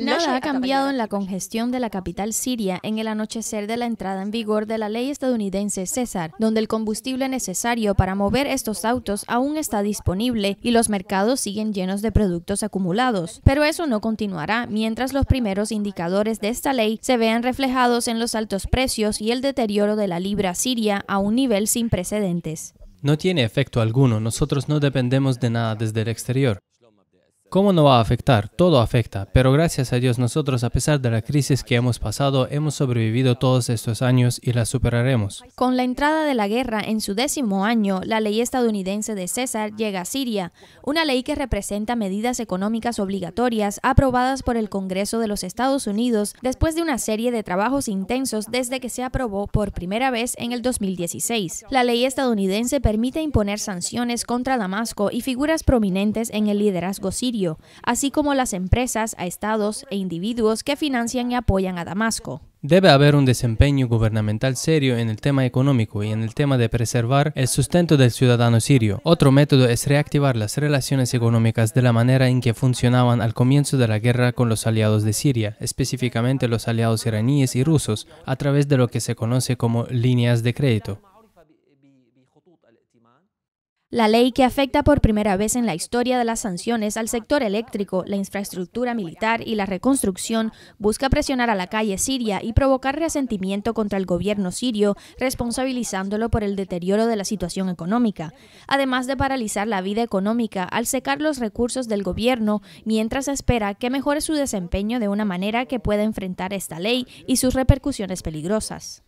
Nada ha cambiado en la congestión de la capital siria en el anochecer de la entrada en vigor de la ley estadounidense César, donde el combustible necesario para mover estos autos aún está disponible y los mercados siguen llenos de productos acumulados. Pero eso no continuará mientras los primeros indicadores de esta ley se vean reflejados en los altos precios y el deterioro de la libra siria a un nivel sin precedentes. No tiene efecto alguno, nosotros no dependemos de nada desde el exterior. ¿Cómo no va a afectar? Todo afecta, pero gracias a Dios nosotros, a pesar de la crisis que hemos pasado, hemos sobrevivido todos estos años y la superaremos. Con la entrada de la guerra en su décimo año, la ley estadounidense de César llega a Siria, una ley que representa medidas económicas obligatorias aprobadas por el Congreso de los Estados Unidos después de una serie de trabajos intensos desde que se aprobó por primera vez en el 2016. La ley estadounidense permite imponer sanciones contra Damasco y figuras prominentes en el liderazgo sirio así como las empresas a estados e individuos que financian y apoyan a Damasco. Debe haber un desempeño gubernamental serio en el tema económico y en el tema de preservar el sustento del ciudadano sirio. Otro método es reactivar las relaciones económicas de la manera en que funcionaban al comienzo de la guerra con los aliados de Siria, específicamente los aliados iraníes y rusos, a través de lo que se conoce como líneas de crédito. La ley que afecta por primera vez en la historia de las sanciones al sector eléctrico, la infraestructura militar y la reconstrucción busca presionar a la calle siria y provocar resentimiento contra el gobierno sirio, responsabilizándolo por el deterioro de la situación económica, además de paralizar la vida económica al secar los recursos del gobierno mientras espera que mejore su desempeño de una manera que pueda enfrentar esta ley y sus repercusiones peligrosas.